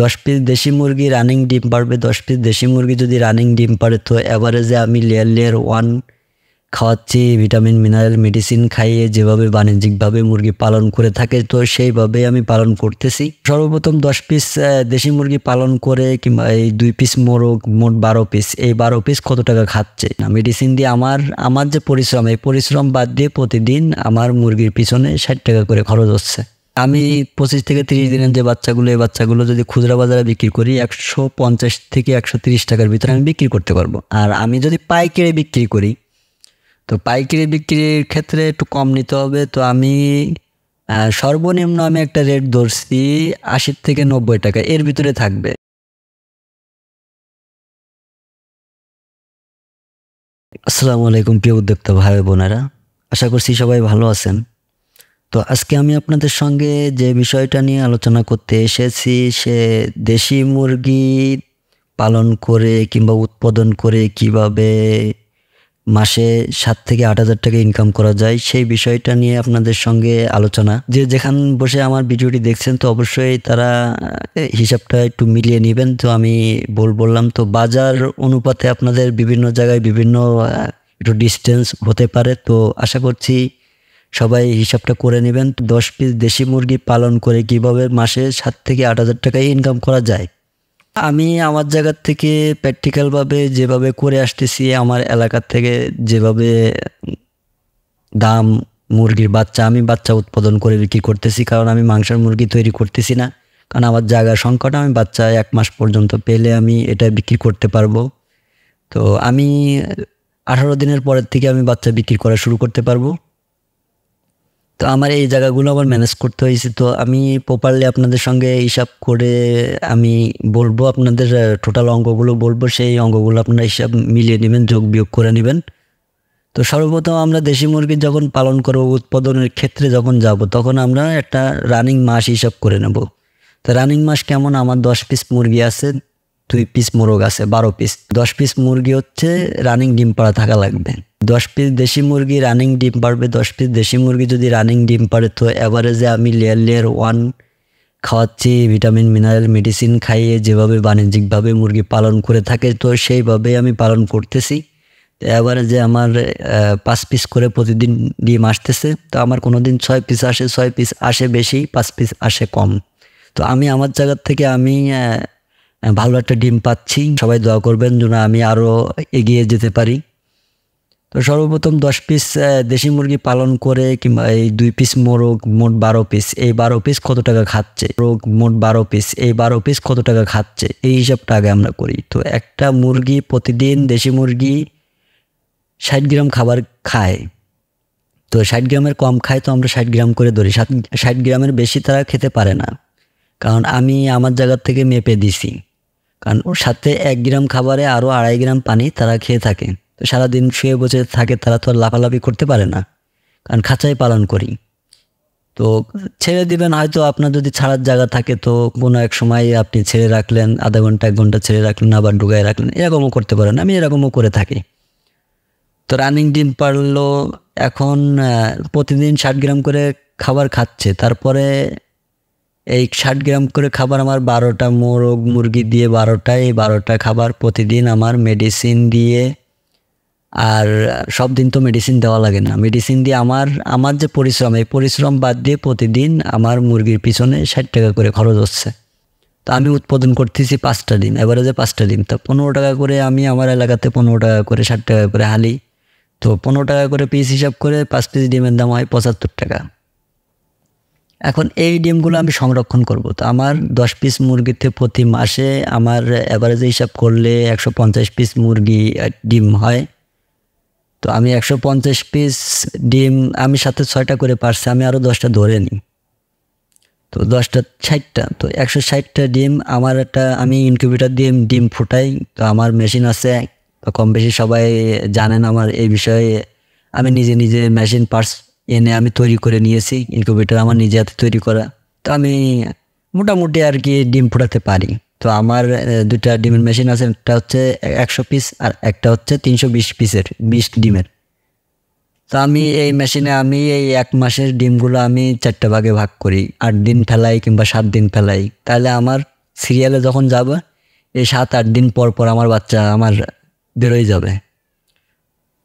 দশ পিস দেশি মুরগি রানিং ডিম পারবে দশ পিস দেশি মুরগি যদি রানিং ডিম পারে তো অ্যাভারেজে আমি লেয়ার লেয়ার ওয়ান খাওয়াচ্ছি ভিটামিন মিনারেল মেডিসিন খাইয়ে যেভাবে বাণিজ্যিকভাবে মুরগি পালন করে থাকে তো সেইভাবে আমি পালন করতেছি সর্বপ্রথম দশ পিস দেশি মুরগি পালন করে কিংবা এই দুই পিস মোরগ মোট বারো পিস এই বারো পিস কত টাকা খাচ্ছে মেডিসিন দিয়ে আমার আমার যে পরিশ্রম এই পরিশ্রম বাদ দিয়ে প্রতিদিন আমার মুরগির পিছনে ষাট টাকা করে খরচ হচ্ছে আমি পঁচিশ থেকে তিরিশ দিনের যে বাচ্চাগুলো এই বাচ্চাগুলো যদি খুচরা বাজারে বিক্রি করি একশো পঞ্চাশ থেকে একশো তিরিশ টাকার ভিতরে আমি বিক্রি করতে পারবো আর আমি যদি পাইকারি বিক্রি করি তো পাইকারি বিক্রির ক্ষেত্রে একটু কম নিতে হবে তো আমি সর্বনিম্ন আমি একটা রেট ধরছি আশির থেকে নব্বই টাকা এর ভিতরে থাকবে আসসালামু আলাইকুম প্রিয় উদ্যোক্তা ভাই বোনেরা আশা করছি সবাই ভালো আছেন তো আজকে আমি আপনাদের সঙ্গে যে বিষয়টা নিয়ে আলোচনা করতে এসেছি সে দেশি মুরগি পালন করে কিংবা উৎপাদন করে কিভাবে মাসে সাত থেকে আট হাজার টাকা ইনকাম করা যায় সেই বিষয়টা নিয়ে আপনাদের সঙ্গে আলোচনা যে যেখান বসে আমার ভিডিওটি দেখছেন তো অবশ্যই তারা হিসাবটা একটু মিলিয়ে নেবেন তো আমি বল বললাম তো বাজার অনুপাতে আপনাদের বিভিন্ন জায়গায় বিভিন্ন একটু ডিস্টেন্স হতে পারে তো আশা করছি সবাই হিসাবটা করে নেবেন দশ পিস দেশি মুরগি পালন করে কিভাবে মাসে সাত থেকে আট হাজার টাকা ইনকাম করা যায় আমি আমার জায়গার থেকে প্র্যাকটিক্যালভাবে যেভাবে করে আসতেছি আমার এলাকার থেকে যেভাবে দাম মুরগির বাচ্চা আমি বাচ্চা উৎপাদন করে বিক্রি করতেছি কারণ আমি মাংসের মুরগি তৈরি করতেছি না কারণ আমার জায়গার সংকট আমি বাচ্চা এক মাস পর্যন্ত পেলে আমি এটা বিক্রি করতে পারবো তো আমি আঠারো দিনের পরের থেকে আমি বাচ্চা বিক্রি করা শুরু করতে পারবো তো আমার এই জায়গাগুলো আবার ম্যানেজ করতে হয়েছে তো আমি প্রপারলি আপনাদের সঙ্গে হিসাব করে আমি বলবো আপনাদের টোটাল অঙ্কগুলো বলবো সেই অঙ্কগুলো আপনারা হিসাব মিলিয়ে নেবেন যোগ বিয়োগ করে নেবেন তো সর্বপ্রথম আমরা দেশি মুরগি যখন পালন করব উৎপাদনের ক্ষেত্রে যখন যাব তখন আমরা একটা রানিং মাস হিসাব করে নেব তো রানিং মাস কেমন আমার দশ পিস মুরগি আছে দুই পিস মোরগ আছে বারো পিস দশ পিস মুরগি হচ্ছে রানিং ডিম পাড়া থাকা লাগবে দশ পিস দেশি মুরগি রানিং ডিম পারবে দশ পিস দেশি মুরগি যদি রানিং ডিম পারে তো অ্যাভারেজে আমি লেয়ার লেয়ার ওয়ান খাওয়াচ্ছি ভিটামিন মিনারেল মেডিসিন খাইয়ে যেভাবে বাণিজ্যিকভাবে মুরগি পালন করে থাকে তো সেইভাবে আমি পালন করতেছি অ্যাভারেজে আমার পাঁচ পিস করে প্রতিদিন ডিম আসতেছে তো আমার কোনো দিন ছয় পিস আসে ছয় পিস আসে বেশি পাঁচ পিস আসে কম তো আমি আমার জায়গার থেকে আমি ভালো একটা ডিম পাচ্ছি সবাই দোয়া করবেন যেন আমি আরও এগিয়ে যেতে পারি তো সর্বপ্রথম দশ পিস দেশি মুরগি পালন করে কিংবা এই দুই পিস মোরগ মোট বারো পিস এই বারো পিস কত টাকা খাচ্ছে রোগ মোট বারো পিস এই বারো পিস কত টাকা খাচ্ছে এই হিসাবটা আগে আমরা করি তো একটা মুরগি প্রতিদিন দেশি মুরগি ষাট গ্রাম খাবার খায় তো ষাট গ্রামের কম খায় তো আমরা ষাট গ্রাম করে ধরি ষাট ষাট গ্রামের বেশি তারা খেতে পারে না কারণ আমি আমার জায়গার থেকে মেপে দিছি কারণ ওর সাথে এক গ্রাম খাবারে আরও আড়াই গ্রাম পানি তারা খেয়ে থাকে তো সারাদিন শুয়ে বসে থাকে তারা তো আর লাফালাফি করতে পারে না কারণ খাঁচাই পালন করি তো ছেড়ে দিবেন হয়তো আপনার যদি ছাড়ার জায়গা থাকে তো কোনো এক সময় আপনি ছেড়ে রাখলেন আধা ঘন্টা এক ঘন্টা ছেড়ে রাখলেন আবার ডুগায় রাখলেন এরকমও করতে পারেন আমি এরকমও করে থাকি তো রানিং ডিম পারলো এখন প্রতিদিন ষাট গ্রাম করে খাবার খাচ্ছে তারপরে এই ষাট গ্রাম করে খাবার আমার বারোটা মোরগ মুরগি দিয়ে বারোটায় বারোটা খাবার প্রতিদিন আমার মেডিসিন দিয়ে আর সব দিন তো মেডিসিন দেওয়া লাগে না মেডিসিন দিয়ে আমার আমার যে পরিশ্রম এই পরিশ্রম বাদ দিয়ে প্রতিদিন আমার মুরগির পিছনে ষাট টাকা করে খরচ হচ্ছে তো আমি উৎপাদন করতেছি পাঁচটা ডিম অ্যাভারেজে পাঁচটা ডিম তো পনেরো টাকা করে আমি আমার এলাকাতে পনেরো টাকা করে ষাট টাকা করে হালি তো পনেরো টাকা করে পিস হিসাব করে পাঁচ পিস ডিমের দাম হয় পঁচাত্তর টাকা এখন এই ডিমগুলো আমি সংরক্ষণ করব তো আমার দশ পিস মুরগিতে প্রতি মাসে আমার অ্যাভারেজে হিসাব করলে একশো পঞ্চাশ পিস মুরগি ডিম হয় তো আমি একশো পঞ্চাশ পিস ডিম আমি সাথে ছয়টা করে পারছি আমি আরও দশটা ধরে নিই তো দশটা ষাটটা তো একশো ষাটটা ডিম আমার একটা আমি ইনকিউবেটার দিয়ে ডিম ফুটাই তো আমার মেশিন আছে কম বেশি সবাই জানেন আমার এই বিষয়ে আমি নিজে নিজে মেশিন পার্স এনে আমি তৈরি করে নিয়েছি ইনকিউবেটার আমার নিজে হাতে তৈরি করা তো আমি মোটামুটি আর কি ডিম ফোটাতে পারি তো আমার দুটা ডিমের মেশিন আছে একটা হচ্ছে একশো পিস আর একটা হচ্ছে তিনশো বিশ পিসের বিশ ডিমের তো আমি এই মেশিনে আমি এই এক মাসের ডিমগুলো আমি চারটা ভাগে ভাগ করি আট দিন ফেলাই কিংবা সাত দিন ফেলাই তাহলে আমার সিরিয়ালে যখন যাবে এই সাত আট দিন পর পর আমার বাচ্চা আমার বেরোই যাবে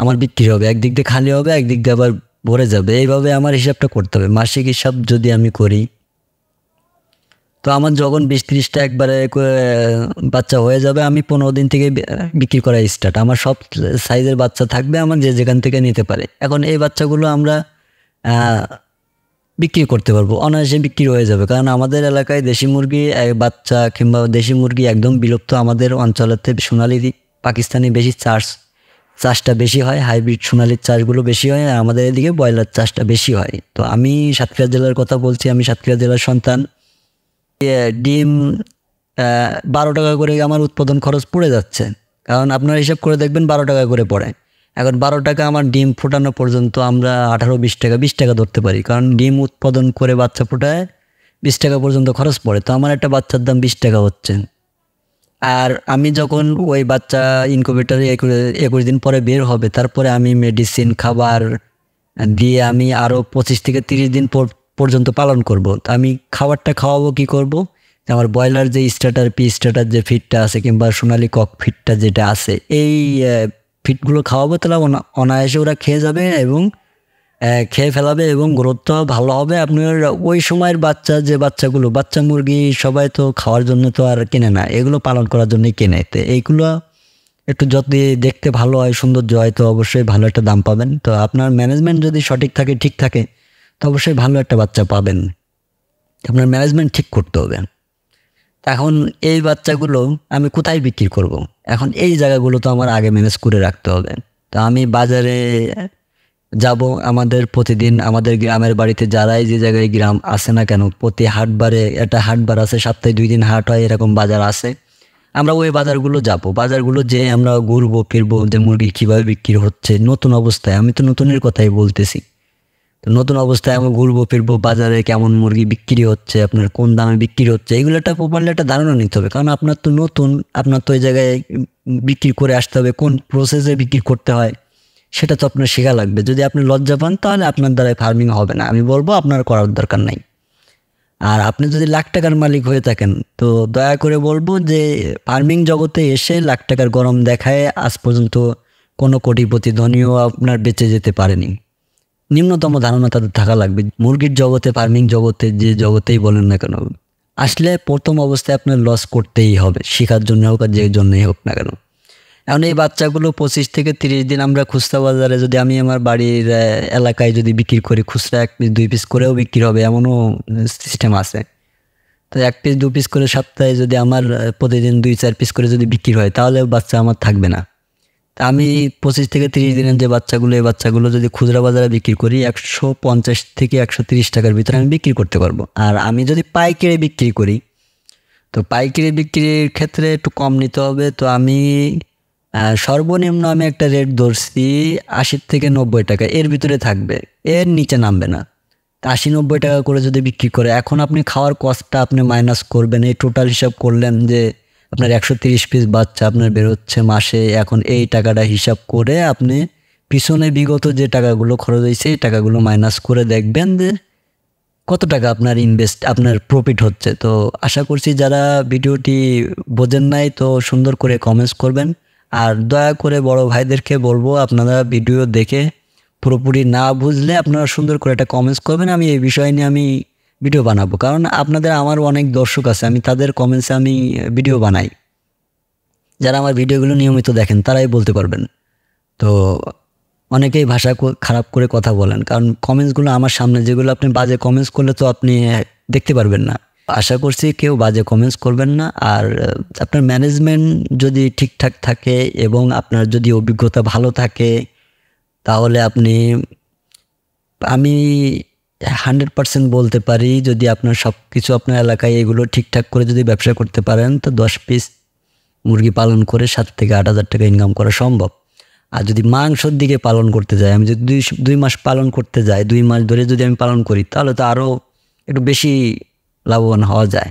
আমার বিক্রি হবে একদিক দিয়ে খালি হবে একদিক দিয়ে আবার ভরে যাবে এইভাবে আমার হিসাবটা করতে হবে মাসিক হিসাব যদি আমি করি তো আমার যখন বিশ ত্রিশটা একবারে বাচ্চা হয়ে যাবে আমি পনেরো দিন থেকে বিক্রি করা স্টার্ট আমার সব সাইজের বাচ্চা থাকবে আমার যে যেখান থেকে নিতে পারে এখন এই বাচ্চাগুলো আমরা বিক্রি করতে পারবো অনায়াসে বিক্রি হয়ে যাবে কারণ আমাদের এলাকায় দেশি মুরগি বাচ্চা কিংবা দেশি মুরগি একদম বিলুপ্ত আমাদের অঞ্চলেতে সোনালি পাকিস্তানি বেশি চাষ চাষটা বেশি হয় হাইব্রিড সোনালির চাষগুলো বেশি হয় আর আমাদের এদিকে ব্রয়লার চাষটা বেশি হয় তো আমি সাতক্ষীরা জেলার কথা বলছি আমি সাতক্ষীরা জেলার সন্তান ডিম বারো টাকা করে আমার উৎপাদন খরচ পড়ে যাচ্ছে কারণ আপনার হিসাব করে দেখবেন বারো টাকা করে পড়ে এখন বারো টাকা আমার ডিম ফোটানো পর্যন্ত আমরা আঠারো বিশ টাকা বিশ টাকা ধরতে পারি কারণ ডিম উৎপাদন করে বাচ্চা ফোটায় বিশ টাকা পর্যন্ত খরচ পড়ে তো আমার একটা বাচ্চার দাম বিশ টাকা হচ্ছে আর আমি যখন ওই বাচ্চা ইনকুবেটারে একুশ দিন পরে বের হবে তারপরে আমি মেডিসিন খাবার দিয়ে আমি আরও পঁচিশ থেকে তিরিশ দিন পর্যন্ত পালন করব। আমি খাবারটা খাওয়াবো কি করব। আমার ব্রয়লার যে স্টার্টার পি স্টার্টার যে ফিডটা আছে কিংবা সোনালি কক ফিডটা যেটা আছে এই ফিডগুলো খাওয়াবো তাহলে অনায়াসে ওরা খেয়ে যাবে এবং খেয়ে ফেলাবে এবং গ্রোথটা ভালো হবে আপনার ওই সময়ের বাচ্চা যে বাচ্চাগুলো বাচ্চা মুরগি সবাই তো খাওয়ার জন্য তো আর কেনে না এগুলো পালন করার জন্যই কেনে তো এইগুলো একটু যদি দেখতে ভালো হয় সৌন্দর্য হয় তো অবশ্যই ভালো একটা দাম পাবেন তো আপনার ম্যানেজমেন্ট যদি সঠিক থাকে ঠিক থাকে তো অবশ্যই ভালো একটা বাচ্চা পাবেন আপনার ম্যানেজমেন্ট ঠিক করতে হবে এখন এই বাচ্চাগুলো আমি কোথায় বিক্রি করব। এখন এই জায়গাগুলো তো আমার আগে ম্যানেজ করে রাখতে হবে তো আমি বাজারে যাব আমাদের প্রতিদিন আমাদের গ্রামের বাড়িতে যারাই যে জায়গায় গ্রাম আসে না কেন প্রতি হাটবারে একটা হাটবার আছে সপ্তাহে দুই দিন হাট হয় এরকম বাজার আছে আমরা ওই বাজারগুলো যাব বাজারগুলো যে আমরা ঘুরবো ফিরবো যে মুরগি কীভাবে বিক্রি হচ্ছে নতুন অবস্থায় আমি তো নতুনের কথাই বলতেছি তো নতুন অবস্থায় আমি ঘুরবো ফিরবো বাজারে কেমন মুরগি বিক্রি হচ্ছে আপনার কোন দামে বিক্রি হচ্ছে এগুলো একটা প্রপারলি একটা ধারণা নিতে হবে কারণ আপনার তো নতুন আপনার তো ওই জায়গায় বিক্রি করে আসতে হবে কোন প্রসেসে বিক্রি করতে হয় সেটা তো আপনার শেখা লাগবে যদি আপনি লজ্জা পান তাহলে আপনার দ্বারা ফার্মিং হবে না আমি বলবো আপনার করার দরকার নাই আর আপনি যদি লাখ টাকার মালিক হয়ে থাকেন তো দয়া করে বলবো যে ফার্মিং জগতে এসে লাখ টাকার গরম দেখায় আজ পর্যন্ত কোনো কোটিপতি ধনীও আপনার বেঁচে যেতে পারেনি নিম্নতম ধারণা তাদের থাকা লাগবে মুরগির জগতে ফার্মিং জগতে যে জগতেই বলেন না কেন আসলে প্রথম অবস্থায় আপনার লস করতেই হবে শেখার জন্য হোক আর যে জন্যই হোক না কেন এখন এই বাচ্চাগুলো পঁচিশ থেকে তিরিশ দিন আমরা খুচরা বাজারে যদি আমি আমার বাড়ির এলাকায় যদি বিক্রি করি খুচরা এক পিস দুই পিস করেও বিক্রি হবে এমনও সিস্টেম আছে তো এক পিস দু পিস করে সপ্তাহে যদি আমার প্রতিদিন দুই চার পিস করে যদি বিক্রি হয় তাহলে বাচ্চা আমার থাকবে না আমি পঁচিশ থেকে তিরিশ দিনের যে বাচ্চাগুলো এই বাচ্চাগুলো যদি খুচরা বাজারে বিক্রি করি একশো পঞ্চাশ থেকে একশো তিরিশ টাকার ভিতরে আমি বিক্রি করতে পারবো আর আমি যদি পাইকারি বিক্রি করি তো পাইকারি বিক্রির ক্ষেত্রে একটু কম নিতে হবে তো আমি সর্বনিম্ন আমি একটা রেট ধরছি আশি থেকে নব্বই টাকা এর ভিতরে থাকবে এর নিচে নামবে না আশি নব্বই টাকা করে যদি বিক্রি করে এখন আপনি খাওয়ার কস্টটা আপনি মাইনাস করবেন এই টোটাল হিসাব করলেন যে আপনার একশো তিরিশ পিস বাচ্চা আপনার বেরোচ্ছে মাসে এখন এই টাকাটা হিসাব করে আপনি পিছনে বিগত যে টাকাগুলো খরচ হয়েছে এই টাকাগুলো মাইনাস করে দেখবেন যে কত টাকা আপনার ইনভেস্ট আপনার প্রফিট হচ্ছে তো আশা করছি যারা ভিডিওটি বোঝেন নাই তো সুন্দর করে কমেন্টস করবেন আর দয়া করে বড় ভাইদেরকে বলবো আপনারা ভিডিও দেখে পুরোপুরি না বুঝলে আপনারা সুন্দর করে একটা কমেন্টস করবেন আমি এই বিষয় নিয়ে আমি ভিডিও বানাবো কারণ আপনাদের আমার অনেক দর্শক আছে আমি তাদের কমেন্টসে আমি ভিডিও বানাই যারা আমার ভিডিওগুলো নিয়মিত দেখেন তারাই বলতে পারবেন তো অনেকেই ভাষা খারাপ করে কথা বলেন কারণ কমেন্টসগুলো আমার সামনে যেগুলো আপনি বাজে কমেন্টস করলে তো আপনি দেখতে পারবেন না আশা করছি কেউ বাজে কমেন্টস করবেন না আর আপনার ম্যানেজমেন্ট যদি ঠিকঠাক থাকে এবং আপনার যদি অভিজ্ঞতা ভালো থাকে তাহলে আপনি আমি হান্ড্রেড পার্সেন্ট বলতে পারি যদি আপনার সব কিছু আপনার এলাকায় এগুলো ঠিকঠাক করে যদি ব্যবসা করতে পারেন তো দশ পিস মুরগি পালন করে সাত থেকে আট হাজার টাকা ইনকাম করা সম্ভব আর যদি মাংসর দিকে পালন করতে যাই আমি যদি দুই দুই মাস পালন করতে যাই দুই মাস ধরে যদি আমি পালন করি তাহলে তো আরও একটু বেশি লাভবান হওয়া যায়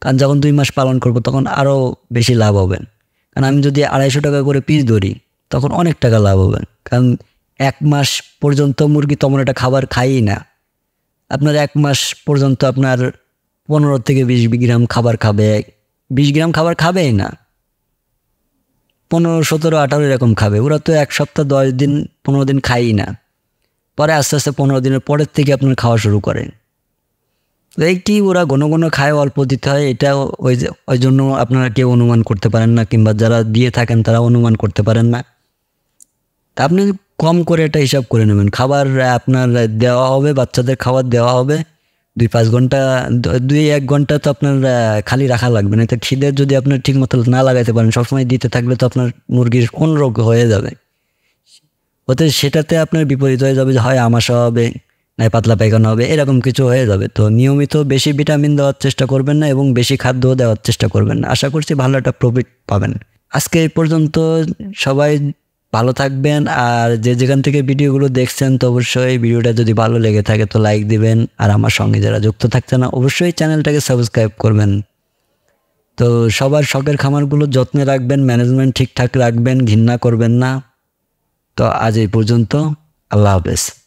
কারণ যখন দুই মাস পালন করব তখন আরও বেশি লাভ হবেন কারণ আমি যদি আড়াইশো টাকা করে পিস ধরি তখন অনেক টাকা লাভ হবেন কারণ এক মাস পর্যন্ত মুরগি তেমন একটা খাবার খাই না আপনার এক মাস পর্যন্ত আপনার পনেরো থেকে বিশ গ্রাম খাবার খাবে বিশ গ্রাম খাবার খাবেই না পনেরো সতেরো আঠারো এরকম খাবে ওরা তো এক সপ্তাহ দশ দিন পনেরো দিন খাই না পরে আস্তে আস্তে পনেরো দিনের পরের থেকে আপনার খাওয়া শুরু করেন তো একটি ওরা ঘন ঘন খায় অল্প দিতে হয় এটা ওই ওই জন্য আপনারা কেউ অনুমান করতে পারেন না কিংবা যারা দিয়ে থাকেন তারা অনুমান করতে পারেন না আপনি কম করে এটা হিসাব করে নেবেন খাবার আপনার দেওয়া হবে বাচ্চাদের খাবার দেওয়া হবে দুই পাঁচ ঘন্টা দুই এক ঘন্টা তো আপনার খালি রাখা লাগবে না তো খিদের যদি আপনার ঠিক মতো না লাগাতে পারেন সবসময় দিতে থাকলে তো আপনার মুরগির কোন রোগ হয়ে যাবে ওতে সেটাতে আপনার বিপরীত হয়ে যাবে যে হয় আমাশা হবে নয় পাতলা পায়খানা হবে এরকম কিছু হয়ে যাবে তো নিয়মিত বেশি ভিটামিন দেওয়ার চেষ্টা করবেন না এবং বেশি খাদ্য দেওয়ার চেষ্টা করবেন না আশা করছি ভালো একটা প্রফিট পাবেন আজকে এই পর্যন্ত সবাই ভালো থাকবেন আর যে যেখান থেকে ভিডিওগুলো দেখছেন তো অবশ্যই ভিডিওটা যদি ভালো লেগে থাকে তো লাইক দিবেন আর আমার সঙ্গে যারা যুক্ত থাকছে না অবশ্যই চ্যানেলটাকে সাবস্ক্রাইব করবেন তো সবার শখের খামারগুলো যত্নে রাখবেন ম্যানেজমেন্ট ঠিকঠাক রাখবেন ঘৃণা করবেন না তো আজ এই পর্যন্ত আল্লাহ হাফেজ